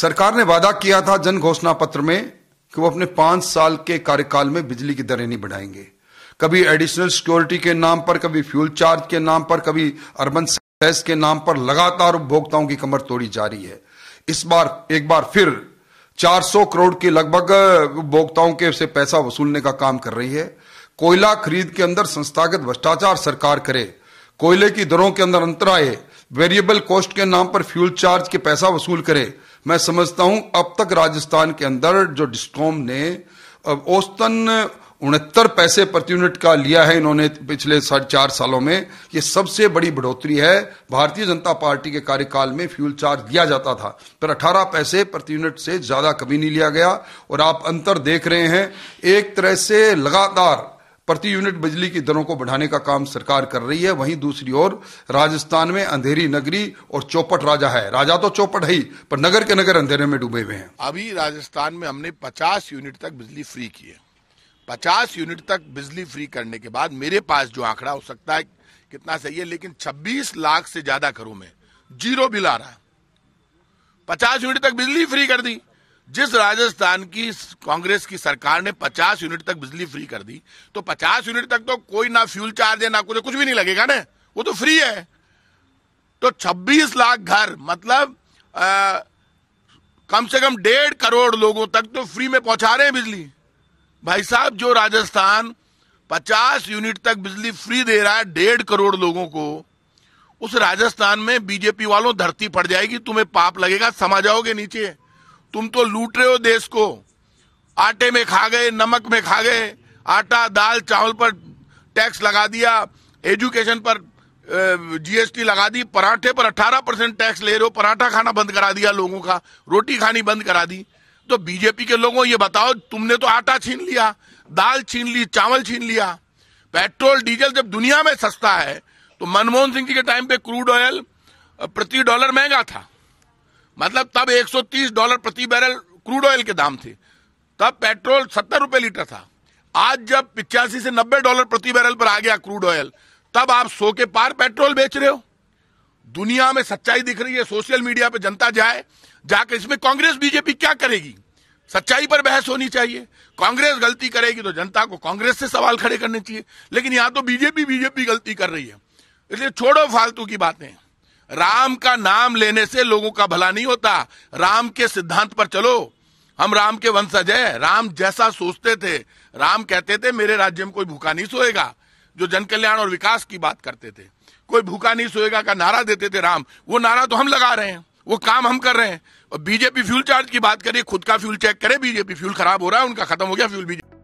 सरकार ने वादा किया था जन घोषणा पत्र में कि वो अपने पांच साल के कार्यकाल में बिजली की दरें नहीं बढ़ाएंगे कभी एडिशनल सिक्योरिटी के नाम पर कभी फ्यूल चार्ज के नाम पर कभी अर्बन सेस के नाम पर लगातार उपभोक्ताओं की कमर तोड़ी जा रही है इस बार एक बार फिर 400 करोड़ के लगभग उपभोक्ताओं के से पैसा वसूलने का काम कर रही है कोयला खरीद के अंदर संस्थागत भ्रष्टाचार सरकार करे कोयले की दरों के अंदर अंतर आए वेरिएबल कॉस्ट के नाम पर फ्यूल चार्ज के पैसा वसूल करे मैं समझता हूं अब तक राजस्थान के अंदर जो डिस्कॉम ने औस्तन उनहत्तर पैसे प्रति यूनिट का लिया है इन्होंने पिछले साढ़े चार सालों में ये सबसे बड़ी बढ़ोतरी है भारतीय जनता पार्टी के कार्यकाल में फ्यूल चार्ज दिया जाता था पर 18 पैसे प्रति यूनिट से ज़्यादा कभी नहीं लिया गया और आप अंतर देख रहे हैं एक तरह से लगातार प्रति यूनिट बिजली की दरों को बढ़ाने का काम सरकार कर रही है वहीं दूसरी ओर राजस्थान में अंधेरी नगरी और चौपट राजा है राजा तो चौपट है ही पर नगर के नगर अंधेरे में डूबे हुए हैं अभी राजस्थान में हमने पचास यूनिट तक बिजली फ्री की है पचास यूनिट तक बिजली फ्री करने के बाद मेरे पास जो आंकड़ा हो सकता है कितना सही है लेकिन छब्बीस लाख से ज्यादा घरों में जीरो बिल आ रहा है पचास यूनिट तक बिजली फ्री कर दी जिस राजस्थान की कांग्रेस की सरकार ने 50 यूनिट तक बिजली फ्री कर दी तो 50 यूनिट तक तो कोई ना फ्यूल चार्ज है ना कुछ कुछ भी नहीं लगेगा ना वो तो फ्री है तो 26 लाख घर मतलब आ, कम से कम डेढ़ करोड़ लोगों तक तो फ्री में पहुंचा रहे हैं बिजली भाई साहब जो राजस्थान 50 यूनिट तक बिजली फ्री दे रहा है डेढ़ करोड़ लोगों को उस राजस्थान में बीजेपी वालों धरती पड़ जाएगी तुम्हें पाप लगेगा समा जाओगे नीचे तुम तो लूट रहे हो देश को आटे में खा गए नमक में खा गए आटा दाल चावल पर टैक्स लगा दिया एजुकेशन पर जीएसटी लगा दी पराठे पर 18 परसेंट टैक्स ले रहे हो पराठा खाना बंद करा दिया लोगों का रोटी खानी बंद करा दी तो बीजेपी के लोगों ये बताओ तुमने तो आटा छीन लिया दाल छीन ली चावल छीन लिया पेट्रोल डीजल जब दुनिया में सस्ता है तो मनमोहन सिंह जी के टाइम पे क्रूड ऑयल प्रति डॉलर महंगा था मतलब तब 130 डॉलर प्रति बैरल क्रूड ऑयल के दाम थे तब पेट्रोल सत्तर रुपए लीटर था आज जब पिचासी से नब्बे डॉलर प्रति बैरल पर आ गया क्रूड ऑयल तब आप सो के पार पेट्रोल बेच रहे हो दुनिया में सच्चाई दिख रही है सोशल मीडिया पर जनता जाए जाकर इसमें कांग्रेस बीजेपी क्या करेगी सच्चाई पर बहस होनी चाहिए कांग्रेस गलती करेगी तो जनता को कांग्रेस से सवाल खड़े करने चाहिए लेकिन यहां तो बीजेपी बीजेपी गलती कर रही है इसलिए छोड़ो फालतू की बातें राम का नाम लेने से लोगों का भला नहीं होता राम के सिद्धांत पर चलो हम राम के वंशज है राम जैसा सोचते थे राम कहते थे मेरे राज्य में कोई भूखा नहीं सोएगा जो जन कल्याण और विकास की बात करते थे कोई भूखा नहीं सोएगा का नारा देते थे राम वो नारा तो हम लगा रहे हैं वो काम हम कर रहे हैं और बीजेपी फ्यूल चार्ज की बात करिए खुद का फ्यूल चेक करे बीजेपी फ्यूल खराब हो रहा है उनका खत्म हो गया फ्यूल बीजेपी